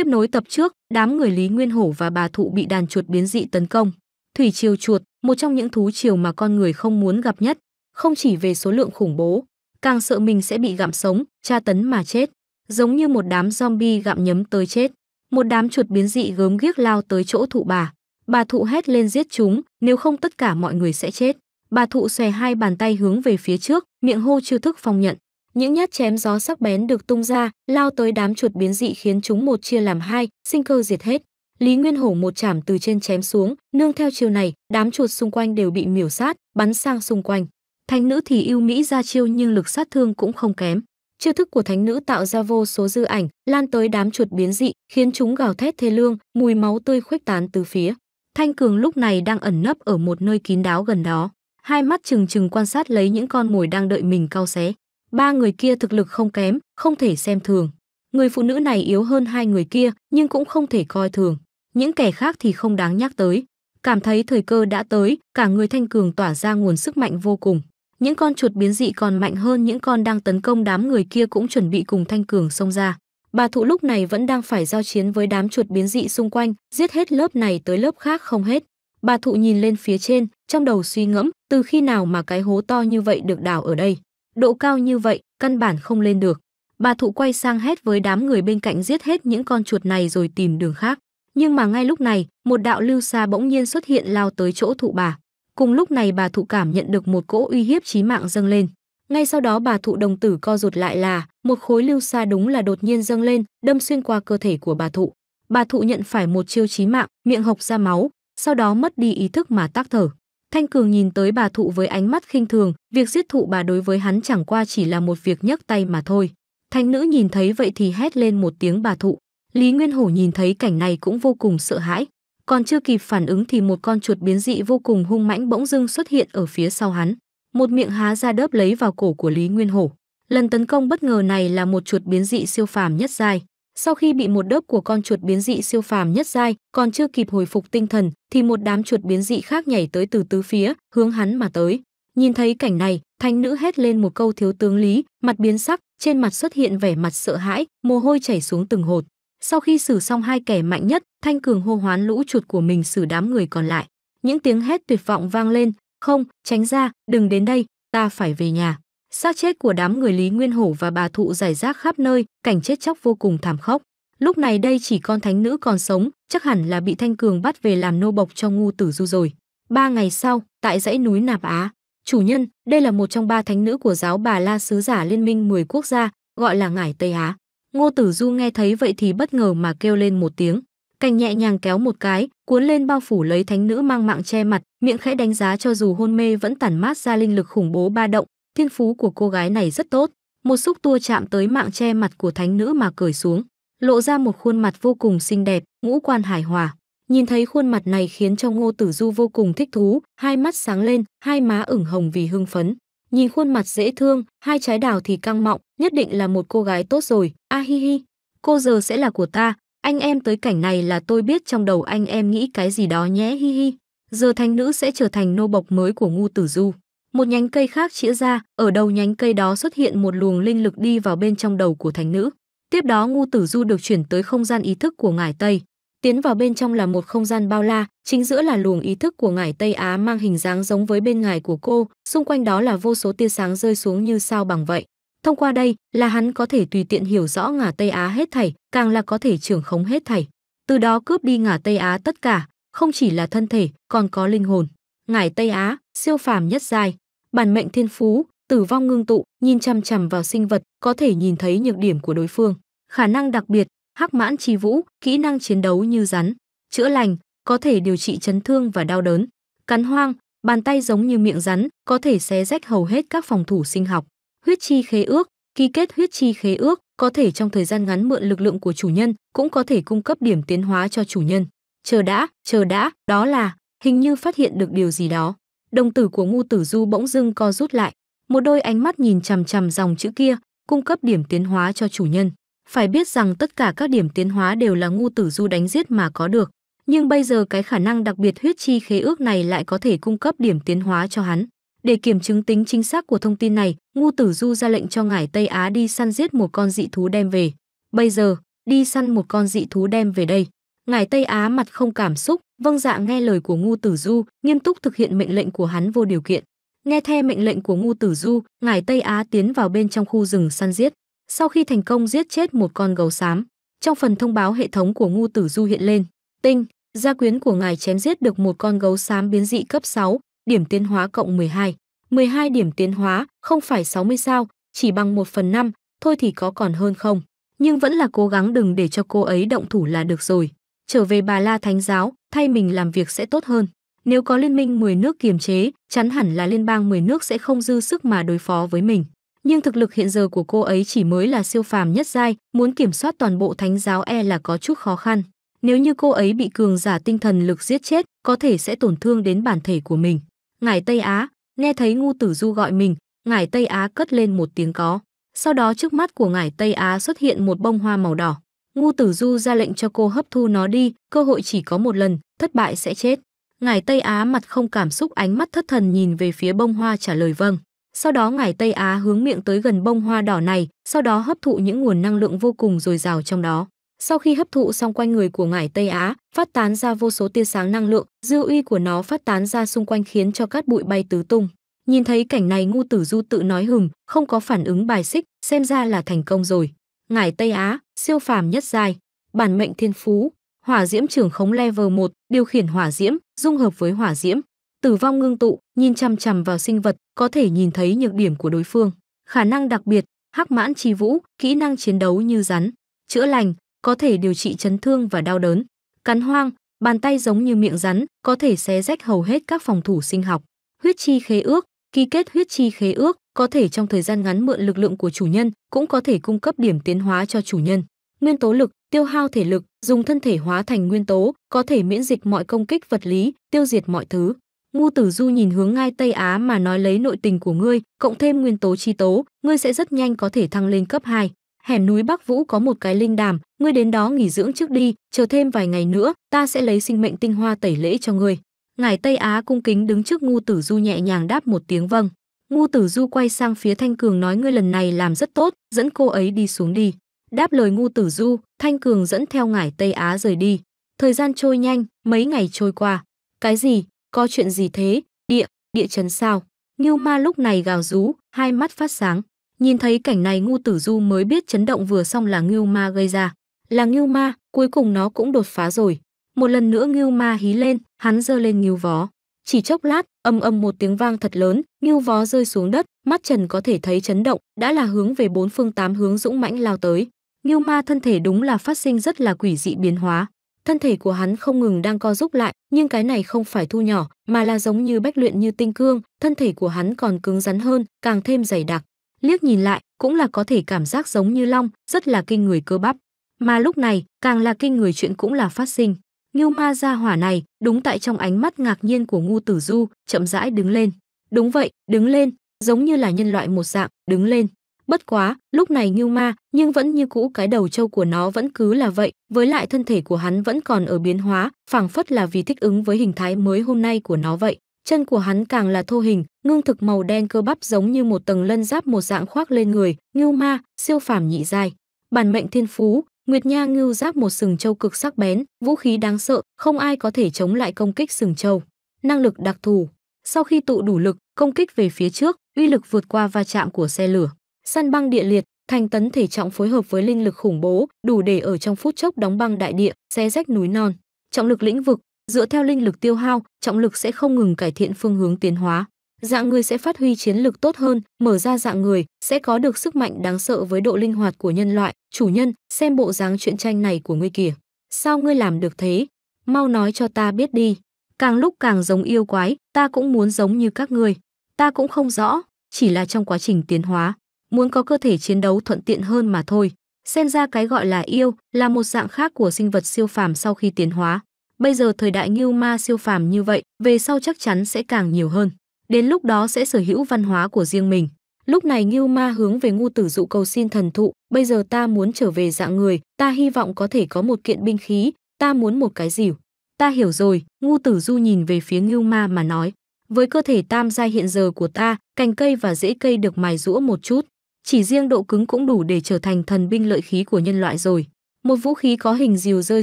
Tiếp nối tập trước, đám người Lý Nguyên Hổ và bà Thụ bị đàn chuột biến dị tấn công. Thủy triều chuột, một trong những thú triều mà con người không muốn gặp nhất, không chỉ về số lượng khủng bố, càng sợ mình sẽ bị gặm sống, tra tấn mà chết, giống như một đám zombie gặm nhấm tới chết. Một đám chuột biến dị gớm ghiếc lao tới chỗ thụ bà. Bà thụ hét lên giết chúng, nếu không tất cả mọi người sẽ chết. Bà thụ xòe hai bàn tay hướng về phía trước, miệng hô chiêu thức phong nhận. Những nhát chém gió sắc bén được tung ra, lao tới đám chuột biến dị khiến chúng một chia làm hai, sinh cơ diệt hết. Lý Nguyên Hổ một chảm từ trên chém xuống, nương theo chiều này, đám chuột xung quanh đều bị miểu sát, bắn sang xung quanh. Thánh nữ thì yêu mỹ ra chiêu nhưng lực sát thương cũng không kém. Chiêu thức của thánh nữ tạo ra vô số dư ảnh, lan tới đám chuột biến dị, khiến chúng gào thét thê lương, mùi máu tươi khuếch tán từ phía. Thanh Cường lúc này đang ẩn nấp ở một nơi kín đáo gần đó, hai mắt trừng trừng quan sát lấy những con mồi đang đợi mình cao xé ba người kia thực lực không kém, không thể xem thường. Người phụ nữ này yếu hơn hai người kia, nhưng cũng không thể coi thường. Những kẻ khác thì không đáng nhắc tới. Cảm thấy thời cơ đã tới, cả người Thanh Cường tỏa ra nguồn sức mạnh vô cùng. Những con chuột biến dị còn mạnh hơn những con đang tấn công đám người kia cũng chuẩn bị cùng Thanh Cường xông ra. Bà thụ lúc này vẫn đang phải giao chiến với đám chuột biến dị xung quanh, giết hết lớp này tới lớp khác không hết. Bà thụ nhìn lên phía trên, trong đầu suy ngẫm, từ khi nào mà cái hố to như vậy được đào ở đây? Độ cao như vậy, căn bản không lên được. Bà thụ quay sang hét với đám người bên cạnh giết hết những con chuột này rồi tìm đường khác. Nhưng mà ngay lúc này, một đạo lưu xa bỗng nhiên xuất hiện lao tới chỗ thụ bà. Cùng lúc này bà thụ cảm nhận được một cỗ uy hiếp chí mạng dâng lên. Ngay sau đó bà thụ đồng tử co rụt lại là một khối lưu xa đúng là đột nhiên dâng lên, đâm xuyên qua cơ thể của bà thụ. Bà thụ nhận phải một chiêu chí mạng, miệng hộc ra máu, sau đó mất đi ý thức mà tác thở. Thanh Cường nhìn tới bà thụ với ánh mắt khinh thường, việc giết thụ bà đối với hắn chẳng qua chỉ là một việc nhấc tay mà thôi. Thanh nữ nhìn thấy vậy thì hét lên một tiếng bà thụ. Lý Nguyên Hổ nhìn thấy cảnh này cũng vô cùng sợ hãi. Còn chưa kịp phản ứng thì một con chuột biến dị vô cùng hung mãnh bỗng dưng xuất hiện ở phía sau hắn. Một miệng há ra đớp lấy vào cổ của Lý Nguyên Hổ. Lần tấn công bất ngờ này là một chuột biến dị siêu phàm nhất giai. Sau khi bị một đớp của con chuột biến dị siêu phàm nhất giai, còn chưa kịp hồi phục tinh thần thì một đám chuột biến dị khác nhảy tới từ tứ phía, hướng hắn mà tới. Nhìn thấy cảnh này, thanh nữ hét lên một câu thiếu tướng lý, mặt biến sắc, trên mặt xuất hiện vẻ mặt sợ hãi, mồ hôi chảy xuống từng hột. Sau khi xử xong hai kẻ mạnh nhất, Thanh Cường hô hoán lũ chuột của mình xử đám người còn lại. Những tiếng hét tuyệt vọng vang lên, "Không, tránh ra, đừng đến đây, ta phải về nhà." Xác chết của đám người Lý Nguyên Hổ và bà Thụ giải rác khắp nơi, cảnh chết chóc vô cùng thảm khốc. Lúc này đây chỉ con thánh nữ còn sống, chắc hẳn là bị Thanh Cường bắt về làm nô bộc cho ngu tử du rồi. Ba ngày sau, tại dãy núi Nạp Á, chủ nhân, đây là một trong ba thánh nữ của giáo bà La Sứ Giả Liên minh 10 quốc gia, gọi là Ngải Tây Á. Ngô Tử Du nghe thấy vậy thì bất ngờ mà kêu lên một tiếng. Cành nhẹ nhàng kéo một cái, cuốn lên bao phủ lấy thánh nữ mang mạng che mặt, miệng khẽ đánh giá cho dù hôn mê vẫn tản mát ra linh lực khủng bố ba động, thiên phú của cô gái này rất tốt một xúc tua chạm tới mạng che mặt của thánh nữ mà cởi xuống lộ ra một khuôn mặt vô cùng xinh đẹp ngũ quan hài hòa nhìn thấy khuôn mặt này khiến cho ngô tử du vô cùng thích thú hai mắt sáng lên hai má ửng hồng vì hưng phấn nhìn khuôn mặt dễ thương hai trái đào thì căng mọng nhất định là một cô gái tốt rồi a hi hi cô giờ sẽ là của ta anh em tới cảnh này là tôi biết trong đầu anh em nghĩ cái gì đó nhé hi hi giờ thánh nữ sẽ trở thành nô bộc mới của Ngô tử du một nhánh cây khác chĩa ra, ở đầu nhánh cây đó xuất hiện một luồng linh lực đi vào bên trong đầu của thánh nữ. Tiếp đó ngu tử du được chuyển tới không gian ý thức của ngải Tây. Tiến vào bên trong là một không gian bao la, chính giữa là luồng ý thức của ngải Tây Á mang hình dáng giống với bên ngài của cô, xung quanh đó là vô số tia sáng rơi xuống như sao bằng vậy. Thông qua đây là hắn có thể tùy tiện hiểu rõ ngả Tây Á hết thảy, càng là có thể trưởng khống hết thảy. Từ đó cướp đi ngả Tây Á tất cả, không chỉ là thân thể, còn có linh hồn ngải Tây Á, siêu phàm nhất giai, bản mệnh thiên phú, tử vong ngưng tụ, nhìn chằm chằm vào sinh vật, có thể nhìn thấy nhược điểm của đối phương. Khả năng đặc biệt, hắc mãn trì vũ, kỹ năng chiến đấu như rắn, chữa lành, có thể điều trị chấn thương và đau đớn. Cắn hoang, bàn tay giống như miệng rắn, có thể xé rách hầu hết các phòng thủ sinh học. Huyết chi khế ước, ký kết huyết chi khế ước, có thể trong thời gian ngắn mượn lực lượng của chủ nhân, cũng có thể cung cấp điểm tiến hóa cho chủ nhân. Chờ đã, chờ đã, đó là hình như phát hiện được điều gì đó. Đồng tử của Ngu Tử Du bỗng dưng co rút lại, một đôi ánh mắt nhìn chằm chằm dòng chữ kia, cung cấp điểm tiến hóa cho chủ nhân. Phải biết rằng tất cả các điểm tiến hóa đều là Ngu Tử Du đánh giết mà có được, nhưng bây giờ cái khả năng đặc biệt huyết chi khế ước này lại có thể cung cấp điểm tiến hóa cho hắn. Để kiểm chứng tính chính xác của thông tin này, Ngu Tử Du ra lệnh cho ngải Tây Á đi săn giết một con dị thú đem về. Bây giờ, đi săn một con dị thú đem về đây ngài tây á mặt không cảm xúc vâng dạ nghe lời của ngu tử du nghiêm túc thực hiện mệnh lệnh của hắn vô điều kiện nghe theo mệnh lệnh của ngu tử du ngài tây á tiến vào bên trong khu rừng săn giết sau khi thành công giết chết một con gấu xám trong phần thông báo hệ thống của ngu tử du hiện lên tinh gia quyến của ngài chém giết được một con gấu xám biến dị cấp 6, điểm tiến hóa cộng 12. 12 điểm tiến hóa, không phải 60 sao, chỉ bằng một phần năm, thôi thì có còn hơn không. Nhưng vẫn là cố gắng đừng để cho cô ấy động thủ là được rồi trở về bà La Thánh giáo, thay mình làm việc sẽ tốt hơn. Nếu có liên minh 10 nước kiềm chế, chắn hẳn là liên bang 10 nước sẽ không dư sức mà đối phó với mình. Nhưng thực lực hiện giờ của cô ấy chỉ mới là siêu phàm nhất giai, muốn kiểm soát toàn bộ thánh giáo e là có chút khó khăn. Nếu như cô ấy bị cường giả tinh thần lực giết chết, có thể sẽ tổn thương đến bản thể của mình. Ngải Tây Á, nghe thấy Ngu Tử Du gọi mình, Ngải Tây Á cất lên một tiếng có. Sau đó trước mắt của Ngải Tây Á xuất hiện một bông hoa màu đỏ. Ngu Tử Du ra lệnh cho cô hấp thu nó đi, cơ hội chỉ có một lần, thất bại sẽ chết. Ngài Tây Á mặt không cảm xúc ánh mắt thất thần nhìn về phía bông hoa trả lời vâng. Sau đó ngài Tây Á hướng miệng tới gần bông hoa đỏ này, sau đó hấp thụ những nguồn năng lượng vô cùng dồi dào trong đó. Sau khi hấp thụ xong quanh người của ngải Tây Á, phát tán ra vô số tia sáng năng lượng, dư uy của nó phát tán ra xung quanh khiến cho cát bụi bay tứ tung. Nhìn thấy cảnh này ngu tử du tự nói hừng, không có phản ứng bài xích, xem ra là thành công rồi ngải Tây Á, siêu phàm nhất giai, bản mệnh thiên phú, hỏa diễm trường khống level 1, điều khiển hỏa diễm, dung hợp với hỏa diễm, tử vong ngưng tụ, nhìn chằm chằm vào sinh vật, có thể nhìn thấy nhược điểm của đối phương. Khả năng đặc biệt, hắc mãn chi vũ, kỹ năng chiến đấu như rắn, chữa lành, có thể điều trị chấn thương và đau đớn. Cắn hoang, bàn tay giống như miệng rắn, có thể xé rách hầu hết các phòng thủ sinh học. Huyết chi khế ước, ký kết huyết chi khế ước, có thể trong thời gian ngắn mượn lực lượng của chủ nhân, cũng có thể cung cấp điểm tiến hóa cho chủ nhân. Nguyên tố lực, tiêu hao thể lực, dùng thân thể hóa thành nguyên tố, có thể miễn dịch mọi công kích vật lý, tiêu diệt mọi thứ. Ngu Tử Du nhìn hướng ngay Tây Á mà nói lấy nội tình của ngươi, cộng thêm nguyên tố chi tố, ngươi sẽ rất nhanh có thể thăng lên cấp 2. Hẻm núi Bắc Vũ có một cái linh đàm, ngươi đến đó nghỉ dưỡng trước đi, chờ thêm vài ngày nữa, ta sẽ lấy sinh mệnh tinh hoa tẩy lễ cho ngươi. Ngài Tây Á cung kính đứng trước Ngu Tử Du nhẹ nhàng đáp một tiếng vâng. Ngu Tử Du quay sang phía Thanh Cường nói ngươi lần này làm rất tốt, dẫn cô ấy đi xuống đi. Đáp lời Ngu Tử Du, Thanh Cường dẫn theo ngải Tây Á rời đi. Thời gian trôi nhanh, mấy ngày trôi qua. Cái gì? Có chuyện gì thế? Địa, địa chấn sao? Như ma lúc này gào rú, hai mắt phát sáng. Nhìn thấy cảnh này Ngu Tử Du mới biết chấn động vừa xong là Ngưu Ma gây ra. Là Ngưu Ma, cuối cùng nó cũng đột phá rồi. Một lần nữa Ngưu Ma hí lên, hắn giơ lên Ngưu Vó. Chỉ chốc lát, âm âm một tiếng vang thật lớn, như vó rơi xuống đất, mắt Trần có thể thấy chấn động, đã là hướng về bốn phương tám hướng dũng mãnh lao tới. Như ma thân thể đúng là phát sinh rất là quỷ dị biến hóa. Thân thể của hắn không ngừng đang co rúm lại, nhưng cái này không phải thu nhỏ, mà là giống như bách luyện như tinh cương, thân thể của hắn còn cứng rắn hơn, càng thêm dày đặc. Liếc nhìn lại, cũng là có thể cảm giác giống như long, rất là kinh người cơ bắp. Mà lúc này, càng là kinh người chuyện cũng là phát sinh. Ngưu ma gia hỏa này, đúng tại trong ánh mắt ngạc nhiên của ngu tử du, chậm rãi đứng lên. Đúng vậy, đứng lên, giống như là nhân loại một dạng, đứng lên. Bất quá, lúc này Ngưu Ma, nhưng vẫn như cũ cái đầu trâu của nó vẫn cứ là vậy, với lại thân thể của hắn vẫn còn ở biến hóa, phảng phất là vì thích ứng với hình thái mới hôm nay của nó vậy. Chân của hắn càng là thô hình, ngưng thực màu đen cơ bắp giống như một tầng lân giáp một dạng khoác lên người, Ngưu Ma, siêu phàm nhị giai. Bản mệnh thiên phú, Nguyệt Nha ngưu giáp một sừng châu cực sắc bén, vũ khí đáng sợ, không ai có thể chống lại công kích sừng châu. Năng lực đặc thù, sau khi tụ đủ lực, công kích về phía trước, uy lực vượt qua va chạm của xe lửa. Săn băng địa liệt, thành tấn thể trọng phối hợp với linh lực khủng bố, đủ để ở trong phút chốc đóng băng đại địa, xé rách núi non. Trọng lực lĩnh vực, dựa theo linh lực tiêu hao, trọng lực sẽ không ngừng cải thiện phương hướng tiến hóa dạng người sẽ phát huy chiến lực tốt hơn, mở ra dạng người, sẽ có được sức mạnh đáng sợ với độ linh hoạt của nhân loại. Chủ nhân, xem bộ dáng chuyện tranh này của ngươi kìa. Sao ngươi làm được thế? Mau nói cho ta biết đi. Càng lúc càng giống yêu quái, ta cũng muốn giống như các ngươi. Ta cũng không rõ, chỉ là trong quá trình tiến hóa, muốn có cơ thể chiến đấu thuận tiện hơn mà thôi. Xem ra cái gọi là yêu là một dạng khác của sinh vật siêu phàm sau khi tiến hóa. Bây giờ thời đại như ma siêu phàm như vậy, về sau chắc chắn sẽ càng nhiều hơn đến lúc đó sẽ sở hữu văn hóa của riêng mình. Lúc này Ngưu Ma hướng về Ngu Tử Dụ cầu xin thần thụ, bây giờ ta muốn trở về dạng người, ta hy vọng có thể có một kiện binh khí, ta muốn một cái dìu. Ta hiểu rồi, Ngu Tử Du nhìn về phía Ngưu Ma mà nói, với cơ thể tam gia hiện giờ của ta, cành cây và rễ cây được mài rũa một chút, chỉ riêng độ cứng cũng đủ để trở thành thần binh lợi khí của nhân loại rồi. Một vũ khí có hình dìu rơi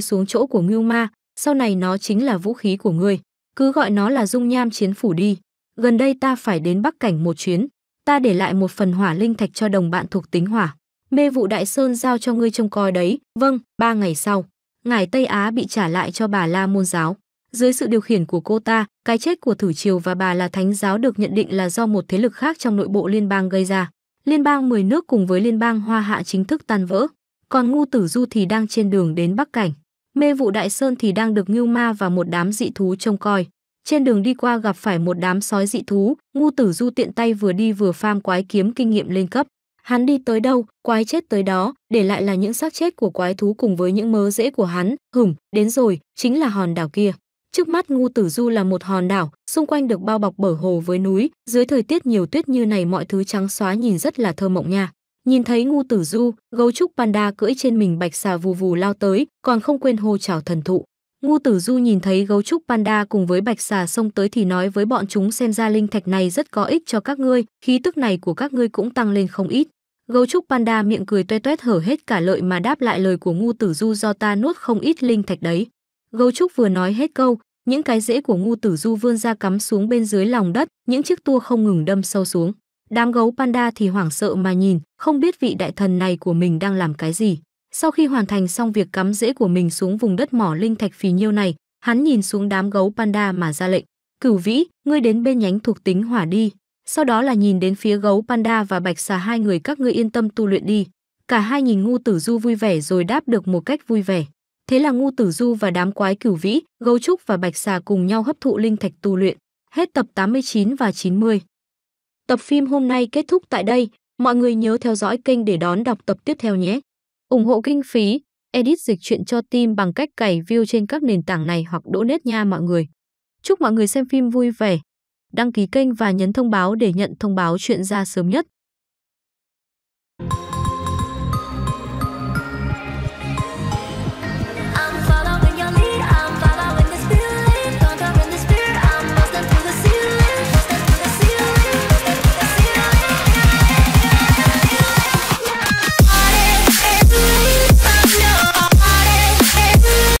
xuống chỗ của Ngưu Ma, sau này nó chính là vũ khí của ngươi, cứ gọi nó là dung nham chiến phủ đi gần đây ta phải đến Bắc Cảnh một chuyến, ta để lại một phần hỏa linh thạch cho đồng bạn thuộc tính hỏa. Mê vụ Đại Sơn giao cho ngươi trông coi đấy, vâng, ba ngày sau. Ngài Tây Á bị trả lại cho bà La Môn Giáo. Dưới sự điều khiển của cô ta, cái chết của Thử Triều và bà là Thánh Giáo được nhận định là do một thế lực khác trong nội bộ liên bang gây ra. Liên bang 10 nước cùng với liên bang Hoa Hạ chính thức tan vỡ. Còn Ngu Tử Du thì đang trên đường đến Bắc Cảnh. Mê vụ Đại Sơn thì đang được Ngưu Ma và một đám dị thú trông coi. Trên đường đi qua gặp phải một đám sói dị thú, ngu tử du tiện tay vừa đi vừa pham quái kiếm kinh nghiệm lên cấp. Hắn đi tới đâu, quái chết tới đó, để lại là những xác chết của quái thú cùng với những mớ rễ của hắn, hửng, đến rồi, chính là hòn đảo kia. Trước mắt Ngu Tử Du là một hòn đảo, xung quanh được bao bọc bởi hồ với núi, dưới thời tiết nhiều tuyết như này mọi thứ trắng xóa nhìn rất là thơ mộng nha. Nhìn thấy Ngu Tử Du, gấu trúc panda cưỡi trên mình bạch xà vù vù lao tới, còn không quên hô chào thần thụ. Ngu Tử Du nhìn thấy gấu trúc panda cùng với bạch xà xông tới thì nói với bọn chúng xem ra linh thạch này rất có ích cho các ngươi, khí tức này của các ngươi cũng tăng lên không ít. Gấu trúc panda miệng cười toe toét hở hết cả lợi mà đáp lại lời của Ngu Tử Du do ta nuốt không ít linh thạch đấy. Gấu trúc vừa nói hết câu, những cái rễ của Ngu Tử Du vươn ra cắm xuống bên dưới lòng đất, những chiếc tua không ngừng đâm sâu xuống. Đám gấu panda thì hoảng sợ mà nhìn, không biết vị đại thần này của mình đang làm cái gì. Sau khi hoàn thành xong việc cắm rễ của mình xuống vùng đất mỏ linh thạch phì nhiêu này, hắn nhìn xuống đám gấu panda mà ra lệnh. Cửu vĩ, ngươi đến bên nhánh thuộc tính hỏa đi. Sau đó là nhìn đến phía gấu panda và bạch xà hai người các ngươi yên tâm tu luyện đi. Cả hai nhìn ngu tử du vui vẻ rồi đáp được một cách vui vẻ. Thế là ngu tử du và đám quái cửu vĩ, gấu trúc và bạch xà cùng nhau hấp thụ linh thạch tu luyện. Hết tập 89 và 90. Tập phim hôm nay kết thúc tại đây. Mọi người nhớ theo dõi kênh để đón đọc tập tiếp theo nhé. Ủng hộ kinh phí, edit dịch truyện cho team bằng cách cày view trên các nền tảng này hoặc đỗ nết nha mọi người. Chúc mọi người xem phim vui vẻ. Đăng ký kênh và nhấn thông báo để nhận thông báo chuyện ra sớm nhất.